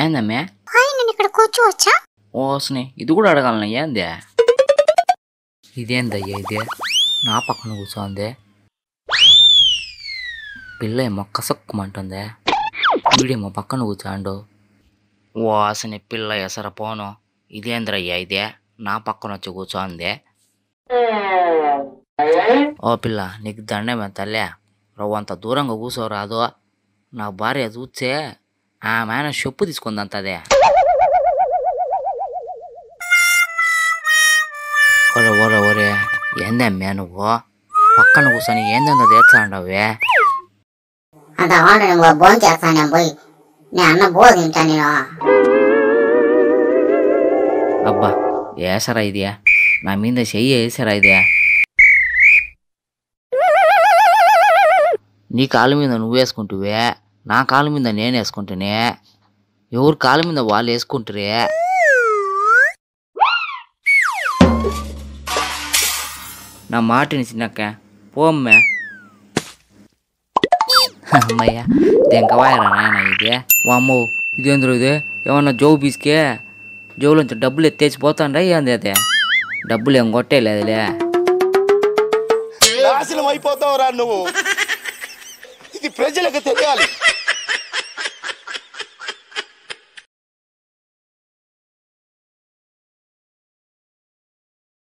ఏందమ్మే ఇక్కడ కూర్చోవచ్చా ఓ స్నే ఇది కూడా అడగాలన్నా ఏందే ఇదేందయ్యా ఇది నా పక్కన కూర్చోంది పిల్ల ఏమో కసక్కుమంటుంది వీడేమో పక్కన కూర్చోండు ఓ అసని పిల్ల ఎసర పోను ఇదేంద్రయ్యా ఇదే నా పక్కన వచ్చి కూర్చోంది ఓ పిల్ల నీకు దండమే తల్లే రవ్వంత దూరంగా కూర్చోరాదు నా భార్య చూస్తే ఆ షొప్పు చెప్పు అదే ఒరే ఒరే ఒరే ఏందమ్మే నువ్వు పక్కన కూర్చొని ఏందో తెచ్చావే అంత వాడు భోజనం చేస్తాను పోయి నేను అన్న భోజనం తింటాను నేను అబ్బా ఇదియా నా మీద చెయ్యి వేసారా ఇదియా నీ కాళ్ళ మీద నువ్వేసుకుంటువే నా కాలు మీద నేను వేసుకుంటేనే ఎవరు కాలు మీద వాళ్ళు వేసుకుంటారే నా మాటని చిన్నక్క పోమ్మే అమ్మయ్యా దెంకవాయరా నాయన ఇది వామ్మో ఇదేంద్రు ఇది ఏమన్నా జోబు తీసుకే జోబులో ఇంత డబ్బులు ఎత్తేసి పోతాండ్రా ఏంది అదే డబ్బులు ఏం కొట్టేయలేదులే అయిపోతావు రా నువ్వు ఇది ప్రజలకు తెలియాలి